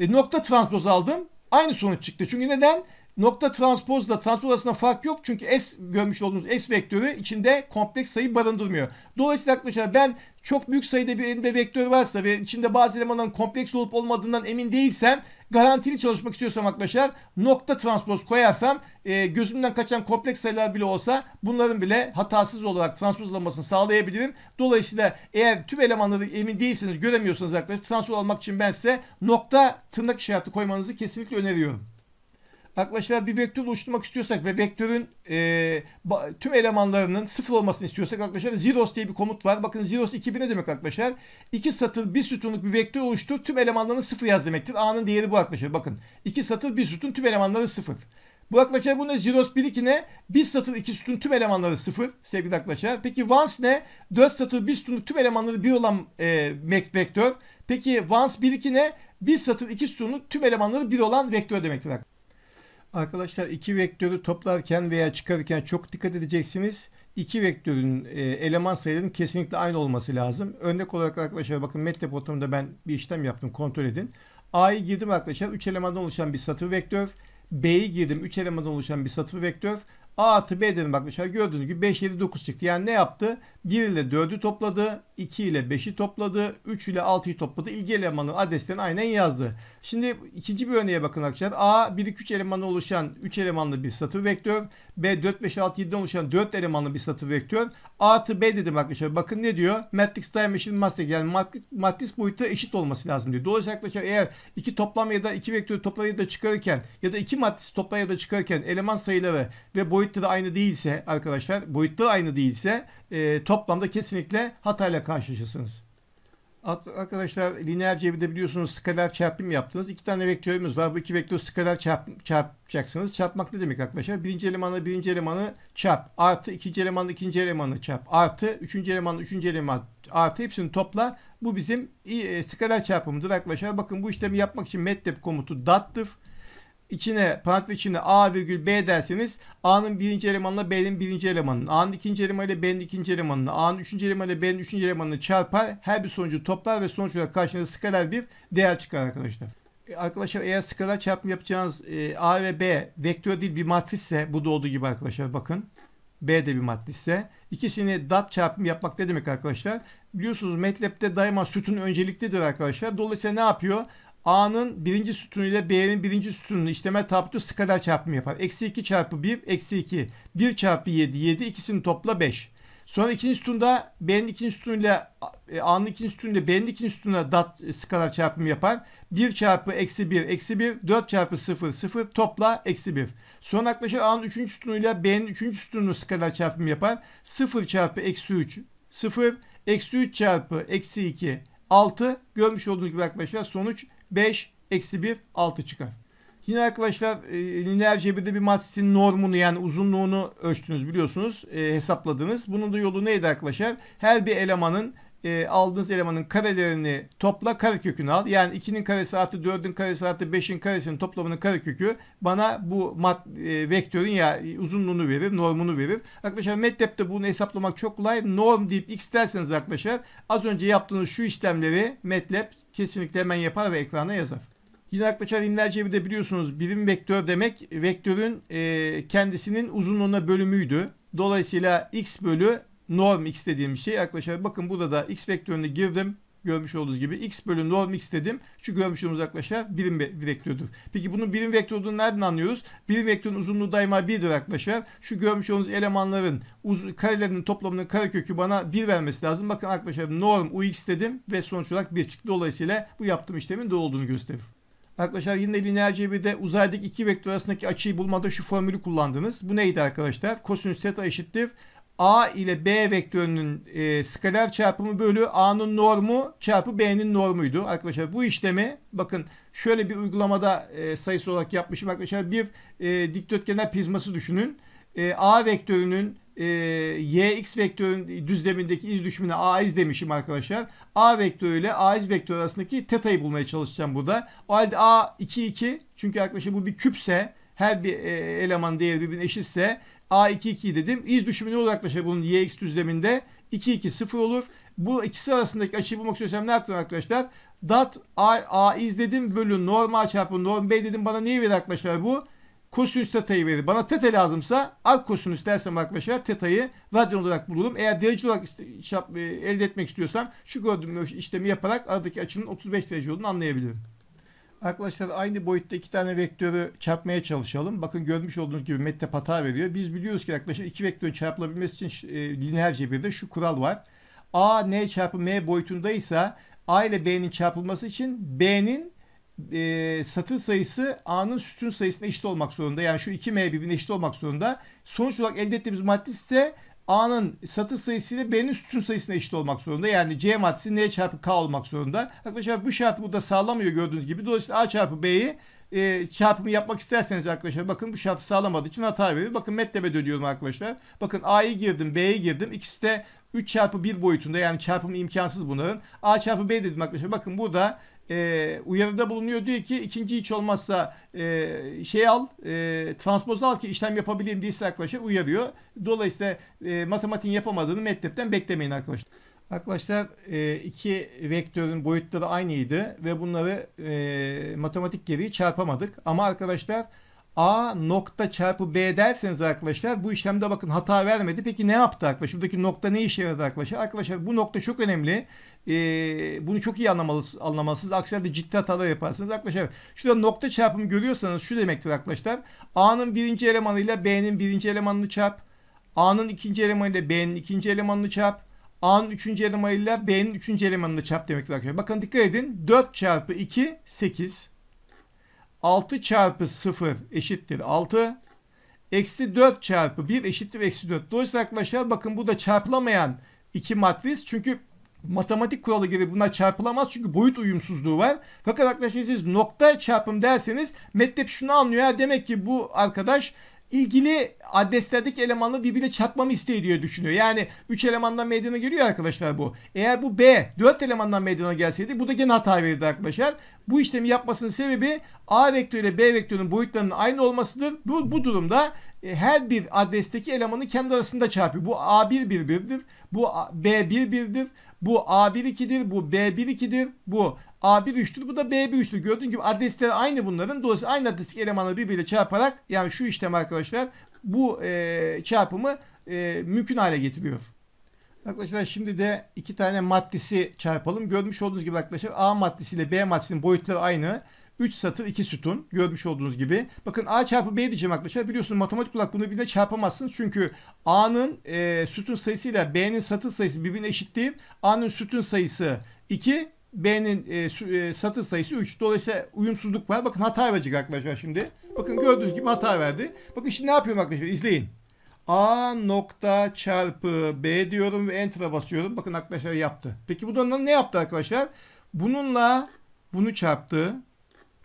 E, nokta transpoz aldım. Aynı sonuç çıktı. Çünkü neden? nokta transpozla transpoz arasında fark yok. Çünkü S görmüş olduğunuz S vektörü içinde kompleks sayı barındırmıyor. Dolayısıyla arkadaşlar ben çok büyük sayıda bir elimde vektör varsa ve içinde bazı elemanların kompleks olup olmadığından emin değilsem garantili çalışmak istiyorsam arkadaşlar nokta transpoz koyarsam e, gözümden kaçan kompleks sayılar bile olsa bunların bile hatasız olarak transpozlanmasını sağlayabilirim. Dolayısıyla eğer tüm elemanları emin değilseniz göremiyorsanız arkadaşlar transpoz almak için ben size nokta tırnak işareti koymanızı kesinlikle öneriyorum. Arkadaşlar bir vektör oluşturmak istiyorsak ve vektörün e, tüm elemanlarının sıfır olmasını istiyorsak arkadaşlar zeros diye bir komut var. Bakın zeros 2000 ne demek arkadaşlar? İki satır bir sütunluk bir vektör oluştur tüm elemanlarını sıfır yaz demektir. A'nın değeri bu arkadaşlar bakın. iki satır bir sütun tüm elemanları sıfır. Bu arkadaşlar bu ne? Zeros 1 2 ne? Bir satır iki sütun tüm elemanları sıfır. sevgili arkadaşlar. Peki once ne? Dört satır bir sütunluk tüm elemanları bir olan e, vektör. Peki once 1 2 ne? 1 satır iki sütunluk tüm elemanları bir olan vektör demektir arkadaşlar. Arkadaşlar iki vektörü toplarken veya çıkarırken çok dikkat edeceksiniz. İki vektörün e, eleman sayılarının kesinlikle aynı olması lazım. Örnek olarak arkadaşlar bakın MATLAB ortamında ben bir işlem yaptım kontrol edin. A'yı girdim arkadaşlar 3 elemandan oluşan bir satır vektör. B'yi girdim 3 elemandan oluşan bir satır vektör. A artı B dedim arkadaşlar gördüğünüz gibi 5, 7, 9 çıktı. Yani ne yaptı? 1 ile 4'ü topladı. 2 ile 5'i topladı. 3 ile 6'yı topladı. İlgi elemanının adreslerini aynen yazdı. Şimdi ikinci bir örneğe bakın arkadaşlar. A 1 2 3 elemanı oluşan 3 elemanlı bir satır vektör. B 4 5 6 7'den oluşan 4 elemanlı bir satır vektör. A artı B dedim arkadaşlar. Bakın ne diyor? Matrix dimension matrix yani matris boyutu eşit olması lazım diyor. Dolayısıyla arkadaşlar eğer iki toplam ya da iki vektörü toplam ya da çıkarırken ya da iki matris toplam ya da çıkarırken eleman sayıları ve boyutları aynı değilse arkadaşlar boyutları aynı değilse e, toplamda kesinlikle hatayla karşılaşırsınız. Arkadaşlar lineer cebirde biliyorsunuz skaler çarpım yaptınız. İki tane vektörümüz var. Bu iki vektör skaler çarp, çarpacaksınız. Çarpmak ne demek arkadaşlar? Birinci elemanı birinci elemanı çarp. Artı ikinci elemanı ikinci elemanı çarp. Artı üçüncü elemanla üçüncü eleman artı hepsini topla. Bu bizim e, skaler çarpımıdır arkadaşlar. Bakın bu işlemi yapmak için MATLAB komutu DAT'tır içine parantez içine A virgül B derseniz A'nın birinci elemanla B'nin birinci elemanının A'nın ikinci elemanıyla B'nin ikinci elemanının A'nın üçüncü elemanıyla B'nin üçüncü elemanını çarpar her bir sonucu toplar ve sonuç olarak karşınıza skaler bir değer çıkar arkadaşlar. E, arkadaşlar eğer skaler çarpımı yapacağınız e, A ve B vektör değil bir matrisse bu da olduğu gibi arkadaşlar bakın. B de bir matrisse. İkisini dat çarpımı yapmak ne demek arkadaşlar? Biliyorsunuz MATLAB'de daima sütun önceliklidir arkadaşlar. Dolayısıyla ne yapıyor? A'nın birinci sütunuyla B'nin birinci sütununu işleme tablo skaler çarpımı yapar. Eksi 2 çarpı 1, eksi 2. 1 çarpı 7, 7 ikisini topla 5. Sonra ikinci sütunda B'nin ikinci sütunuyla e, A'nın ikinci sütunuyla B'nin ikinci sütununa dat e, skalar çarpımı yapar. 1 çarpı eksi 1 eksi 1 4 çarpı 0 0 topla eksi 1. Sonra yaklaşık A'nın üçüncü sütunuyla B'nin üçüncü sütununu skalar çarpımı yapar. 0 çarpı eksi 3 0 eksi 3 çarpı eksi 2 6 görmüş olduğunuz gibi arkadaşlar sonuç 5 eksi 1 6 çıkar. Yine arkadaşlar e, lineer cebirde bir matrisin normunu yani uzunluğunu ölçtünüz biliyorsunuz e, hesapladınız. Bunun da yolu neydi arkadaşlar? Her bir elemanın e, aldığınız elemanın karelerini topla kare kökünü al. Yani 2'nin karesi artı 4'ün karesi artı 5'in karesinin toplamının kare kökü bana bu mat, e, vektörün ya uzunluğunu verir, normunu verir. Arkadaşlar MATLAB'de bunu hesaplamak çok kolay. Norm deyip x derseniz arkadaşlar az önce yaptığınız şu işlemleri MATLAB kesinlikle hemen yapar ve ekrana yazar. Yine arkadaşlar inler cebi de biliyorsunuz birim vektör demek vektörün e, kendisinin uzunluğuna bölümüydü. Dolayısıyla x bölü norm x dediğim şey arkadaşlar bakın burada da x vektörünü girdim görmüş olduğunuz gibi x bölü norm x dedim. Şu görmüş olduğunuz arkadaşlar birim vektörüdür. Peki bunun birim vektörünü nereden anlıyoruz? Birim vektörün uzunluğu daima 1'dir arkadaşlar. Şu görmüş olduğunuz elemanların karelerinin toplamının karekökü bana 1 vermesi lazım. Bakın arkadaşlar norm ux dedim ve sonuç olarak 1 çıktı. Dolayısıyla bu yaptığım işlemin doğru olduğunu gösterir. Arkadaşlar yine lineer cebirde uzaydaki iki vektör arasındaki açıyı bulmada şu formülü kullandınız. Bu neydi arkadaşlar? Kosinüs teta eşittir A ile B vektörünün e, skaler çarpımı bölü A'nın normu çarpı B'nin normuydu. Arkadaşlar bu işlemi bakın şöyle bir uygulamada e, sayısı olarak yapmışım. Arkadaşlar bir e, dikdörtgenler prizması düşünün. E, A vektörünün e, y x vektörün düzlemindeki iz düşümüne a iz demişim arkadaşlar. A vektörü ile a iz vektörü arasındaki teta'yı bulmaya çalışacağım burada. O halde a 2 2 çünkü arkadaşlar bu bir küpse her bir e, eleman değeri birbirine eşitse a 2 2 dedim. İz düşümü ne düşümüne uzaklaşır bunun YX düzleminde. 2 2 0 olur. Bu ikisi arasındaki açıyı bulmak istiyorsam ne yaptım arkadaşlar? Dat A, A izledim bölü norm A çarpı norm B dedim. Bana neyi verir arkadaşlar bu? Kosinüs teta'yı verir. Bana teta lazımsa arc kosinüs dersem arkadaşlar teta'yı radyan olarak bulurum. Eğer derece olarak e, elde etmek istiyorsam şu gördüğüm işlemi yaparak aradaki açının 35 derece olduğunu anlayabilirim. Arkadaşlar aynı boyutta iki tane vektörü çarpmaya çalışalım. Bakın görmüş olduğunuz gibi mette hata veriyor. Biz biliyoruz ki arkadaşlar iki vektörün çarpılabilmesi için e, lineer cebirde şu kural var. A, N çarpı M boyutundaysa A ile B'nin çarpılması için B'nin e, satır sayısı A'nın sütun sayısına eşit olmak zorunda. Yani şu iki m birbirine eşit olmak zorunda. Sonuç olarak elde ettiğimiz matris ise A'nın satır sayısı ile B'nin sütun sayısına eşit olmak zorunda. Yani C matrisi N çarpı K olmak zorunda. Arkadaşlar bu şartı burada sağlamıyor gördüğünüz gibi. Dolayısıyla A çarpı B'yi e, çarpımı yapmak isterseniz arkadaşlar bakın bu şartı sağlamadığı için hata veriyor. Bakın metlebe dönüyorum arkadaşlar. Bakın A'yı girdim B'ye girdim. İkisi de 3 çarpı 1 boyutunda yani çarpımı imkansız bunların. A çarpı B dedim arkadaşlar. Bakın burada e, uyarıda bulunuyor. Diyor ki ikinci hiç olmazsa e, şey al, e, transpoz al ki işlem yapabileyim diye arkadaşlar uyarıyor. Dolayısıyla e, matematiğin yapamadığını mektepten beklemeyin arkadaşlar. Arkadaşlar e, iki vektörün boyutları aynıydı ve bunları e, matematik gereği çarpamadık. Ama arkadaşlar A nokta çarpı B derseniz arkadaşlar bu işlemde bakın hata vermedi. Peki ne yaptı arkadaşlar? Şuradaki nokta ne işe yaradı arkadaşlar? Arkadaşlar bu nokta çok önemli. Ee, bunu çok iyi anlamalısınız. anlamalısınız. Aksi halde ciddi hatalar yaparsınız. Arkadaşlar şurada nokta çarpımı görüyorsanız şu demektir arkadaşlar. A'nın birinci elemanıyla B'nin birinci elemanını çarp. A'nın ikinci elemanıyla B'nin ikinci elemanını çarp. A'nın üçüncü elemanıyla B'nin üçüncü elemanını çarp demektir arkadaşlar. Bakın dikkat edin. 4 çarpı 2 8. 6 çarpı 0 eşittir 6. Eksi 4 çarpı 1 eşittir eksi 4. Dolayısıyla arkadaşlar bakın bu da çarpılamayan iki matris. Çünkü matematik kuralı gibi bunlar çarpılamaz çünkü boyut uyumsuzluğu var. Fakat arkadaşlar siz nokta çarpım derseniz MATLAB şunu anlıyor. demek ki bu arkadaş ilgili adreslerdeki elemanla birbirine çarpmamı isteği diye düşünüyor. Yani 3 elemandan meydana geliyor arkadaşlar bu. Eğer bu B 4 elemandan meydana gelseydi bu da gene hata verirdi arkadaşlar. Bu işlemi yapmasının sebebi A vektörü ile B vektörünün boyutlarının aynı olmasıdır. Bu, bu durumda e, her bir adresteki elemanı kendi arasında çarpıyor. Bu A1 birbiridir. Bu B1 birdir. Bu A1 2'dir. Bu B1 2'dir. Bu A1 üçlü bu da B1 üçlü. Gördüğün gibi adresler aynı bunların. Dolayısıyla aynı adresli elemanı birbiriyle çarparak yani şu işlem arkadaşlar bu e, çarpımı e, mümkün hale getiriyor. Arkadaşlar şimdi de iki tane maddisi çarpalım. Görmüş olduğunuz gibi arkadaşlar A maddisi ile B maddisinin boyutları aynı. 3 satır 2 sütun görmüş olduğunuz gibi. Bakın A çarpı B diyeceğim arkadaşlar. Biliyorsunuz matematik olarak bunu birbirine çarpamazsınız. Çünkü A'nın e, sütun sayısıyla B'nin satır sayısı birbirine eşit değil. A'nın sütun sayısı 2, B'nin e, e, satır sayısı 3. Dolayısıyla uyumsuzluk var. Bakın hata verecek arkadaşlar şimdi. Bakın gördüğünüz gibi hata verdi. Bakın şimdi ne yapıyorum arkadaşlar izleyin. A nokta çarpı B diyorum ve Enter'a basıyorum. Bakın arkadaşlar yaptı. Peki bu da ne yaptı arkadaşlar? Bununla bunu çarptı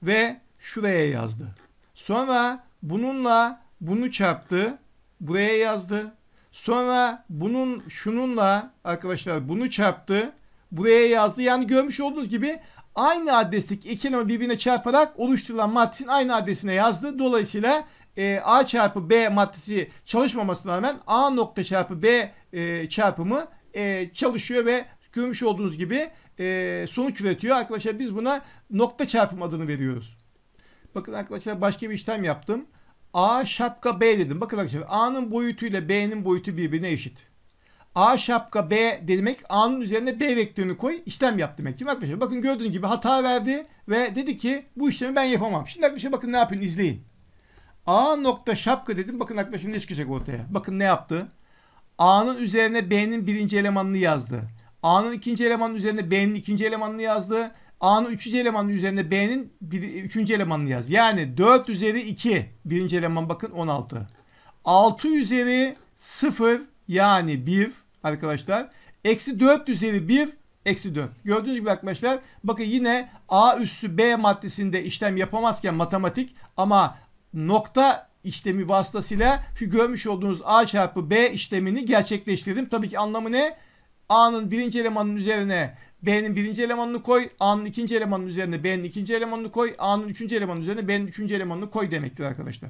ve şuraya yazdı. Sonra bununla bunu çarptı. Buraya yazdı. Sonra bunun şununla arkadaşlar bunu çarptı buraya yazdı. Yani görmüş olduğunuz gibi aynı adresteki iki eleman birbirine çarparak oluşturulan matrisin aynı adresine yazdı. Dolayısıyla e, A çarpı B matrisi çalışmamasına rağmen A nokta çarpı B e, çarpımı e, çalışıyor ve görmüş olduğunuz gibi e, sonuç üretiyor. Arkadaşlar biz buna nokta çarpım adını veriyoruz. Bakın arkadaşlar başka bir işlem yaptım. A şapka B dedim. Bakın arkadaşlar A'nın boyutuyla B'nin boyutu birbirine eşit. A şapka B demek A'nın üzerine B vektörünü koy işlem yap demek ki arkadaşlar. Bakın gördüğünüz gibi hata verdi ve dedi ki bu işlemi ben yapamam. Şimdi arkadaşlar bakın ne yapın izleyin. A nokta şapka dedim bakın arkadaşlar ne çıkacak ortaya. Bakın ne yaptı. A'nın üzerine B'nin birinci elemanını yazdı. A'nın ikinci elemanının üzerine B'nin ikinci elemanını yazdı. A'nın üçüncü elemanının üzerine B'nin üçüncü elemanını yaz. Yani 4 üzeri 2 birinci eleman bakın 16. 6 üzeri 0 yani 1 arkadaşlar. Eksi 4 üzeri 1 eksi 4. Gördüğünüz gibi arkadaşlar bakın yine A üssü B maddesinde işlem yapamazken matematik ama nokta işlemi vasıtasıyla şu görmüş olduğunuz A çarpı B işlemini gerçekleştirdim. Tabii ki anlamı ne? A'nın birinci elemanının üzerine B'nin birinci elemanını koy. A'nın ikinci elemanının üzerine B'nin ikinci elemanını koy. A'nın üçüncü elemanının üzerine B'nin üçüncü elemanını koy demektir arkadaşlar.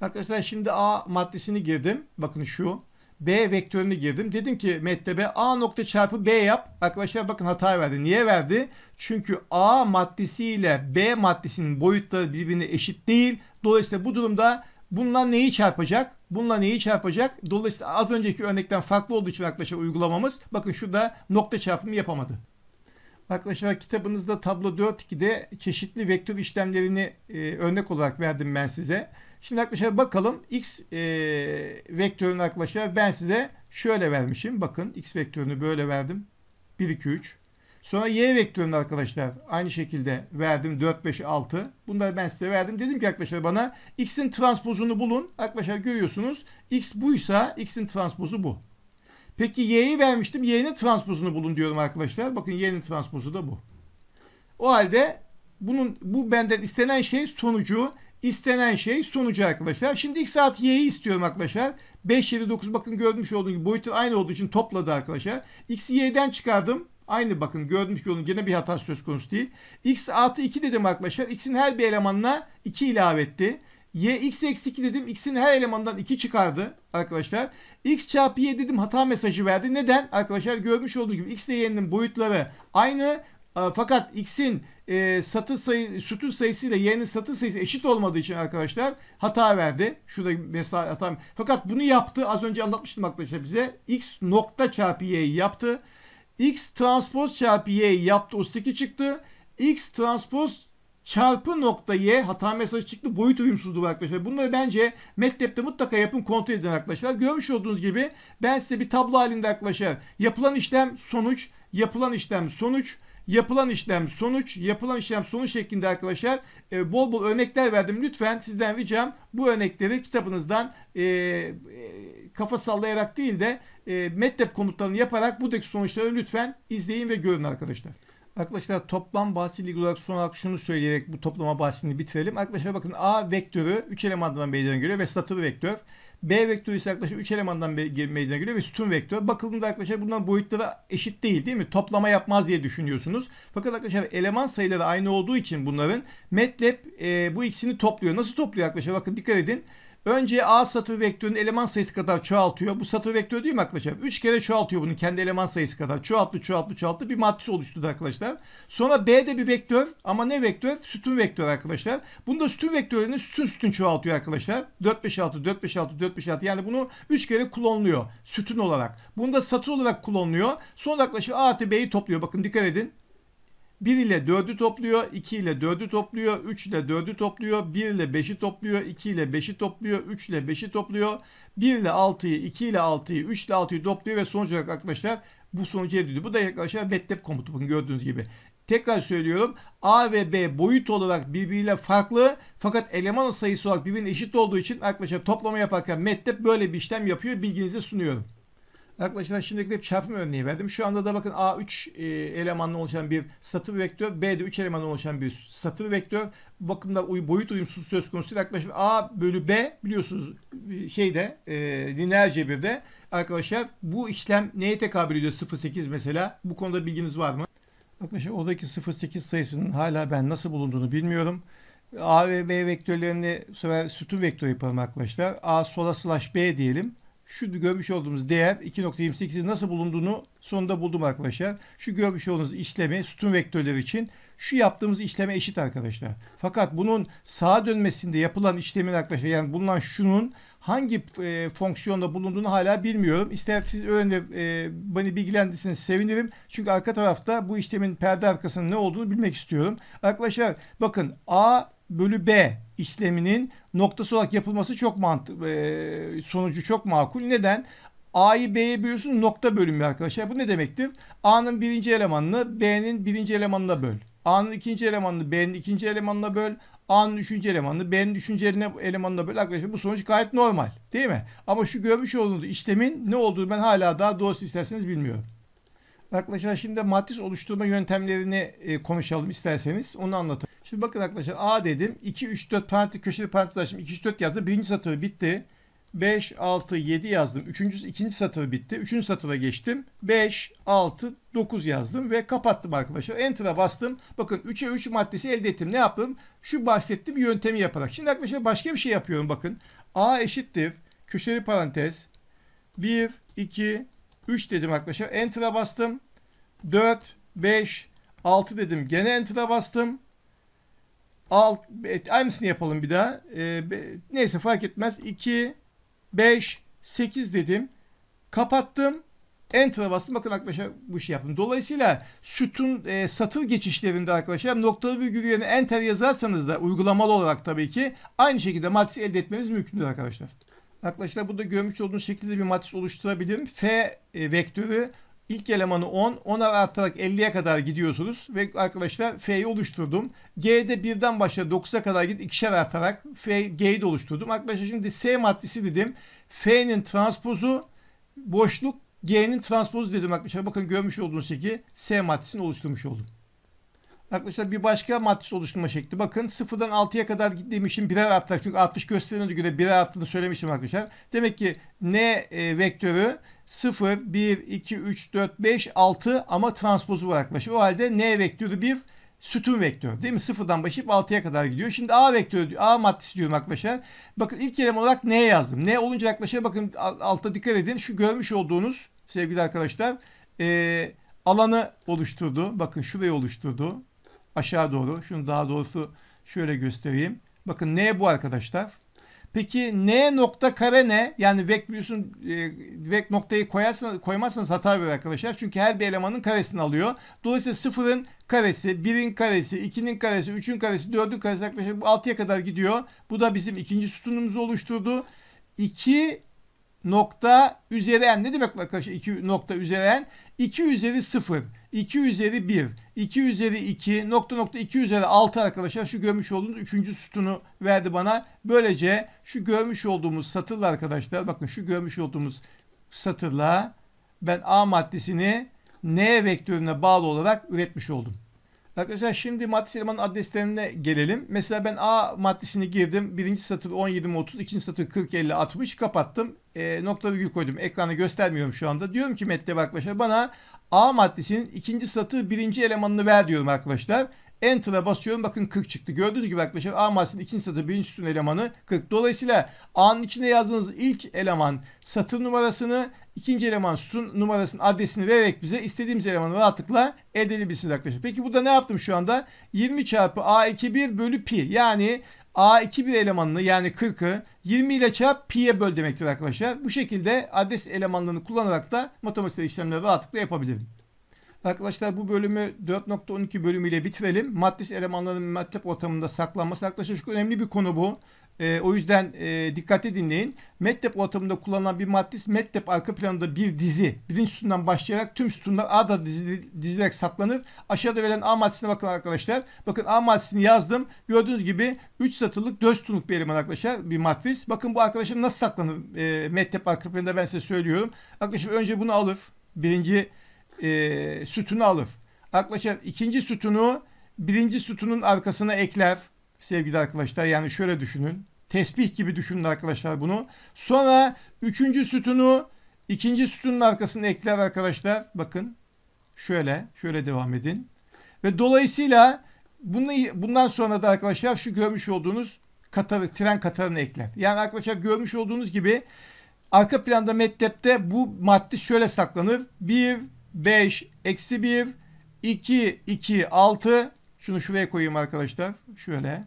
Arkadaşlar şimdi A maddesini girdim. Bakın şu. B vektörünü girdim. Dedim ki metlebe A nokta çarpı B yap. Arkadaşlar bakın hata verdi. Niye verdi? Çünkü A maddesi ile B maddesinin boyutları birbirine eşit değil. Dolayısıyla bu durumda bununla neyi çarpacak? Bununla neyi çarpacak? Dolayısıyla az önceki örnekten farklı olduğu için arkadaşlar uygulamamız. Bakın şurada nokta çarpımı yapamadı. Arkadaşlar kitabınızda tablo 4.2'de çeşitli vektör işlemlerini e, örnek olarak verdim ben size. Şimdi arkadaşlar bakalım x e, vektörünün arkadaşlar ben size şöyle vermişim. Bakın x vektörünü böyle verdim. 1, 2, 3. Sonra y vektörünü arkadaşlar aynı şekilde verdim. 4, 5, 6. Bunları ben size verdim. Dedim ki arkadaşlar bana x'in transpozunu bulun. Arkadaşlar görüyorsunuz x buysa x'in transpozu bu. Peki y'yi vermiştim. Y'nin transpozunu bulun diyorum arkadaşlar. Bakın y'nin transpozu da bu. O halde bunun bu benden istenen şey sonucu istenen şey sonucu arkadaşlar. Şimdi x artı y'yi istiyorum arkadaşlar. 5, 7, 9 bakın görmüş olduğunuz gibi boyutu aynı olduğu için topladı arkadaşlar. X'i y'den çıkardım. Aynı bakın gördüğünüz gibi yine bir hata söz konusu değil. X artı 2 dedim arkadaşlar. X'in her bir elemanına 2 ilave etti. Y x eksi 2 dedim. X'in her elemandan 2 çıkardı arkadaşlar. X çarpı Y dedim hata mesajı verdi. Neden? Arkadaşlar görmüş olduğunuz gibi X ile Y'nin boyutları aynı fakat x'in e, satı sayı, sütun sayısı ile y'nin satı sayısı eşit olmadığı için arkadaşlar hata verdi. Şurada mesela hata. Fakat bunu yaptı. Az önce anlatmıştım arkadaşlar bize. x nokta çarpı y'yi yaptı. x transpoz çarpı y'yi yaptı. O 8 çıktı. x transpoz çarpı nokta y hata mesajı çıktı. Boyut uyumsuzluğu arkadaşlar. Bunları bence MATLAB'de mutlaka yapın kontrol edin arkadaşlar. Görmüş olduğunuz gibi ben size bir tablo halinde arkadaşlar yapılan işlem sonuç, yapılan işlem sonuç, yapılan işlem sonuç, yapılan işlem sonuç şeklinde arkadaşlar e, bol bol örnekler verdim. Lütfen sizden ricam bu örnekleri kitabınızdan e, e, kafa sallayarak değil de e, MATLAB komutlarını yaparak buradaki sonuçları lütfen izleyin ve görün arkadaşlar. Arkadaşlar toplam bahsiyle ilgili olarak son olarak şunu söyleyerek bu toplama bahsini bitirelim. Arkadaşlar bakın A vektörü 3 elemandan meydana geliyor ve satır vektör. B vektörü ise yaklaşık 3 elemandan meydana geliyor ve sütun vektörü. Bakıldığında arkadaşlar bunların boyutları eşit değil değil mi? Toplama yapmaz diye düşünüyorsunuz. Fakat arkadaşlar eleman sayıları aynı olduğu için bunların MATLAB e, bu ikisini topluyor. Nasıl topluyor arkadaşlar? Bakın dikkat edin. Önce A satır vektörünün eleman sayısı kadar çoğaltıyor. Bu satır vektörü değil mi arkadaşlar? 3 kere çoğaltıyor bunu kendi eleman sayısı kadar. Çoğalttı, çoğalttı, çoğalttı. Bir matris oluşturdu arkadaşlar. Sonra B de bir vektör ama ne vektör? Sütun vektör arkadaşlar. Bunda sütun vektörünü sütun sütun çoğaltıyor arkadaşlar. 4, 5, 6, 4, 5, 6, 4, 5, 6. Yani bunu 3 kere klonluyor sütun olarak. Bunda satır olarak klonluyor. Sonra arkadaşlar A artı B'yi topluyor. Bakın dikkat edin. 1 ile 4'ü topluyor, 2 ile 4'ü topluyor, 3 ile 4'ü topluyor, 1 ile 5'i topluyor, 2 ile 5'i topluyor, 3 ile 5'i topluyor, 1 ile 6'yı, 2 ile 6'yı, 3 ile 6'yı topluyor ve sonuç olarak arkadaşlar bu sonucu elde ediyor. Bu da arkadaşlar MATLAB komutu bakın gördüğünüz gibi. Tekrar söylüyorum A ve B boyut olarak birbiriyle farklı fakat eleman sayısı olarak birbirine eşit olduğu için arkadaşlar toplama yaparken MATLAB böyle bir işlem yapıyor bilginizi sunuyorum. Arkadaşlar şimdilik bir çarpım örneği verdim. Şu anda da bakın A3 e, elemanlı oluşan bir satır vektör, B'de 3 elemanlı oluşan bir satır vektör. Bu bakımda boyut uyumsuz söz konusu. Arkadaşlar A bölü B biliyorsunuz e, şeyde e, lineer cebirde arkadaşlar bu işlem neye tekabül ediyor 0.8 mesela? Bu konuda bilginiz var mı? Arkadaşlar oradaki 0.8 sayısının hala ben nasıl bulunduğunu bilmiyorum. A ve B vektörlerini sütun vektörü yapalım arkadaşlar. A sola slash B diyelim şu görmüş olduğumuz değer 2.28 nasıl bulunduğunu sonunda buldum arkadaşlar. Şu görmüş olduğunuz işlemi sütun vektörleri için şu yaptığımız işleme eşit arkadaşlar. Fakat bunun sağa dönmesinde yapılan işlemin arkadaşlar yani bulunan şunun hangi e, fonksiyonda bulunduğunu hala bilmiyorum. İster siz öğrenir e, beni bilgilendirseniz sevinirim. Çünkü arka tarafta bu işlemin perde arkasının ne olduğunu bilmek istiyorum. Arkadaşlar bakın A bölü B işleminin noktası olarak yapılması çok mantık e, sonucu çok makul. Neden? A'yı B'ye bölüyorsunuz nokta bölümü arkadaşlar. Bu ne demektir? A'nın birinci elemanını B'nin birinci elemanına böl. A'nın ikinci elemanını B'nin ikinci elemanına böl. A'nın üçüncü elemanını B'nin üçüncü elemanına böl. Arkadaşlar bu sonuç gayet normal değil mi? Ama şu görmüş olduğunuz işlemin ne olduğunu ben hala daha doğrusu isterseniz bilmiyorum. Arkadaşlar şimdi matris oluşturma yöntemlerini e, konuşalım isterseniz. Onu anlatalım. Şimdi bakın arkadaşlar A dedim. 2, 3, 4 parantez köşeli parantez açtım. 2, 3, 4 yazdım. Birinci satır bitti. 5, 6, 7 yazdım. Üçüncü, ikinci satır bitti. Üçüncü satıra geçtim. 5, 6, 9 yazdım ve kapattım arkadaşlar. Enter'a bastım. Bakın 3'e 3 maddesi elde ettim. Ne yaptım? Şu bahsettiğim yöntemi yaparak. Şimdi arkadaşlar başka bir şey yapıyorum bakın. A eşittir. Köşeli parantez. 1, 2, 3 dedim arkadaşlar. Enter'a bastım. 4, 5, 6 dedim. Gene Enter'a bastım. Alt, aynısını yapalım bir daha. Ee, be, neyse fark etmez. 2, 5, 8 dedim. Kapattım. Enter'a bastım. Bakın arkadaşlar bu şey yaptım. Dolayısıyla sütun e, satır geçişlerinde arkadaşlar noktalı virgül yerine enter yazarsanız da uygulamalı olarak tabii ki aynı şekilde matris elde etmeniz mümkündür arkadaşlar. Arkadaşlar burada görmüş olduğunuz şekilde bir matris oluşturabilirim. F e, vektörü ilk elemanı 10, 10'a artarak 50'ye kadar gidiyorsunuz. Ve arkadaşlar F'yi oluşturdum. G'de 1'den başla 9'a kadar git 2'şer artarak F, G'yi de oluşturdum. Arkadaşlar şimdi S matrisi dedim. F'nin transpozu boşluk G'nin transpozu dedim arkadaşlar. Bakın görmüş olduğunuz şekilde S matrisini oluşturmuş oldum. Arkadaşlar bir başka matris oluşturma şekli. Bakın sıfırdan 6'ya kadar demişim birer artarak. Çünkü artış gösterene göre birer arttığını söylemişim arkadaşlar. Demek ki n e, vektörü 0, 1, 2, 3, 4, 5, 6 ama transpozu var arkadaşlar. O halde n vektörü bir sütun vektörü değil mi? Sıfırdan başlayıp 6'ya kadar gidiyor. Şimdi A vektörü, A matris diyorum arkadaşlar. Bakın ilk kelime olarak N yazdım. N olunca arkadaşlar bakın altta dikkat edin. Şu görmüş olduğunuz sevgili arkadaşlar e, alanı oluşturdu. Bakın şurayı oluşturdu aşağı doğru. Şunu daha doğrusu şöyle göstereyim. Bakın N bu arkadaşlar. Peki N nokta kare ne? Yani vekbüsün e, vek noktayı koyarsanız, koymazsanız hata verir arkadaşlar. Çünkü her bir elemanın karesini alıyor. Dolayısıyla sıfırın karesi, birin karesi, ikinin karesi, üçün karesi, dördün karesi yaklaşık bu altıya kadar gidiyor. Bu da bizim ikinci sütunumuzu oluşturdu. 2 nokta üzeri n ne demek arkadaşlar 2 nokta üzeri n? 2 üzeri 0. 2 üzeri 1, 2 üzeri 2, nokta nokta 2 üzeri 6 arkadaşlar şu görmüş olduğunuz 3. sütunu verdi bana. Böylece şu görmüş olduğumuz satırla arkadaşlar bakın şu görmüş olduğumuz satırla ben A maddesini N vektörüne bağlı olarak üretmiş oldum. Arkadaşlar şimdi matris elemanın adreslerine gelelim. Mesela ben A matrisini girdim. Birinci satır 17 30, ikinci satır 40 50 60 kapattım. E, nokta virgül koydum. Ekranı göstermiyorum şu anda. Diyorum ki metne arkadaşlar bana A matrisinin ikinci satır birinci elemanını ver diyorum arkadaşlar. Enter'a basıyorum bakın 40 çıktı. Gördüğünüz gibi arkadaşlar A mahsulün ikinci satır birinci sütun elemanı 40. Dolayısıyla A'nın içinde yazdığınız ilk eleman satır numarasını ikinci eleman sütun numarasının adresini vererek bize istediğimiz elemanı rahatlıkla elde edebilirsiniz arkadaşlar. Peki burada ne yaptım şu anda? 20 çarpı A21 bölü pi yani A21 elemanını yani 40'ı 20 ile çarp pi'ye böl demektir arkadaşlar. Bu şekilde adres elemanlarını kullanarak da matematik işlemleri rahatlıkla yapabilirim. Arkadaşlar bu bölümü 4.12 bölümüyle bitirelim. Matris elemanların mertep ortamında saklanması arkadaşlar çok önemli bir konu bu. E, o yüzden e, dikkatli dinleyin. MedTep ortamında kullanılan bir matris MedTep arka planında bir dizi. Birinci sütundan başlayarak tüm sütunlar A'da dizi, dizilerek saklanır. Aşağıda verilen A matrisine bakın arkadaşlar. Bakın A matrisini yazdım. Gördüğünüz gibi 3 satılık 4 sütunluk bir eleman arkadaşlar. Bir matris. Bakın bu arkadaşlar nasıl saklanır e, MedTep arka planında ben size söylüyorum. Arkadaşlar önce bunu alır. Birinci e, sütunu alır. Arkadaşlar ikinci sütunu birinci sütunun arkasına ekler sevgili arkadaşlar. Yani şöyle düşünün. Tesbih gibi düşünün arkadaşlar bunu. Sonra üçüncü sütunu ikinci sütunun arkasına ekler arkadaşlar. Bakın şöyle şöyle devam edin. Ve dolayısıyla bunu, bundan sonra da arkadaşlar şu görmüş olduğunuz katarı, tren katarını ekler. Yani arkadaşlar görmüş olduğunuz gibi arka planda mettepte bu madde şöyle saklanır. 1, 5, eksi 1, 2, 2, 6. Şunu şuraya koyayım arkadaşlar. Şöyle.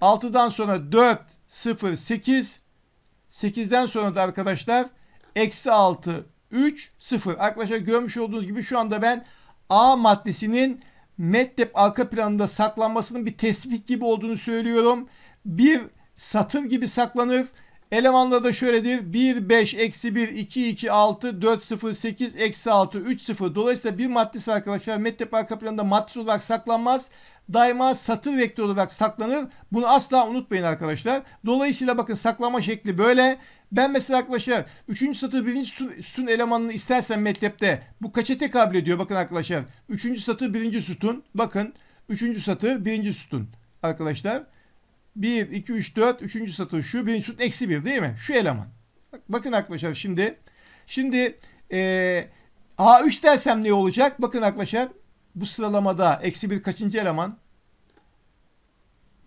6'dan sonra 4, 0, 8. 8'den sonra da arkadaşlar eksi 6, 3, 0. Arkadaşlar görmüş olduğunuz gibi şu anda ben A maddesinin meddep arka planında saklanmasının bir tespit gibi olduğunu söylüyorum. Bir satır gibi saklanır. Elemanda da şöyledir. 1, 5, eksi 1, 2, 2, 6, 4, 0, 8, eksi 6, 3, 0. Dolayısıyla bir matris arkadaşlar metrep arka planında matris olarak saklanmaz. Daima satır vektör olarak saklanır. Bunu asla unutmayın arkadaşlar. Dolayısıyla bakın saklama şekli böyle. Ben mesela arkadaşlar 3. satır 1. sütun elemanını istersen mettepte bu kaça tekabül ediyor bakın arkadaşlar. 3. satır 1. sütun bakın 3. satır 1. sütun arkadaşlar. 1, 2, 3, 4. Üçüncü satır şu. 1 sütun eksi 1 değil mi? Şu eleman. Bakın arkadaşlar şimdi. Şimdi e, A3 dersem ne olacak? Bakın arkadaşlar bu sıralamada eksi 1 kaçıncı eleman?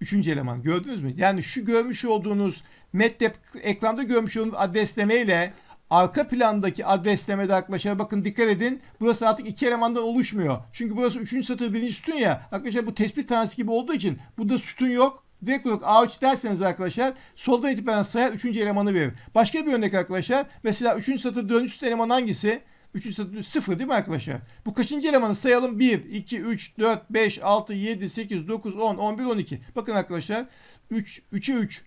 Üçüncü eleman. Gördünüz mü? Yani şu görmüş olduğunuz MATLAB ekranda görmüş olduğunuz adreslemeyle arka plandaki adreslemede arkadaşlar bakın dikkat edin. Burası artık iki elemandan oluşmuyor. Çünkü burası üçüncü satır birinci sütun ya. Arkadaşlar bu tespit tanesi gibi olduğu için burada sütun yok. Weglock A3 derseniz arkadaşlar soldan itibaren sayar 3. elemanı verir. Başka bir örnek arkadaşlar. Mesela 3. satır 4. eleman hangisi? 3. satır 0 değil mi arkadaşlar? Bu kaçıncı elemanı sayalım? 1, 2, 3, 4, 5, 6, 7, 8, 9, 10, 11, 12. Bakın arkadaşlar 3, 3'e 3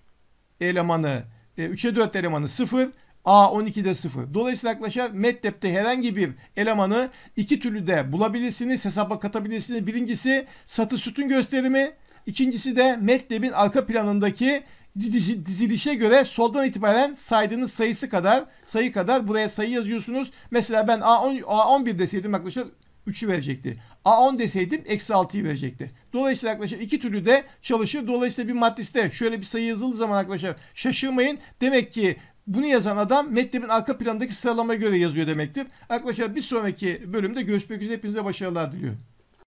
elemanı, 3'e 4 elemanı 0, A12'de 0. Dolayısıyla arkadaşlar MATLAB'de herhangi bir elemanı iki türlü de bulabilirsiniz, hesaba katabilirsiniz. Birincisi satır sütun gösterimi, İkincisi de MATLAB'in arka planındaki dizilişe göre soldan itibaren saydığınız sayısı kadar sayı kadar buraya sayı yazıyorsunuz. Mesela ben A10, A11 deseydim arkadaşlar 3'ü verecekti. A10 deseydim eksi 6'yı verecekti. Dolayısıyla arkadaşlar iki türlü de çalışır. Dolayısıyla bir matriste şöyle bir sayı yazıldığı zaman arkadaşlar şaşırmayın. Demek ki bunu yazan adam metlebin arka planındaki sıralamaya göre yazıyor demektir. Arkadaşlar bir sonraki bölümde görüşmek üzere. Hepinize başarılar diliyorum.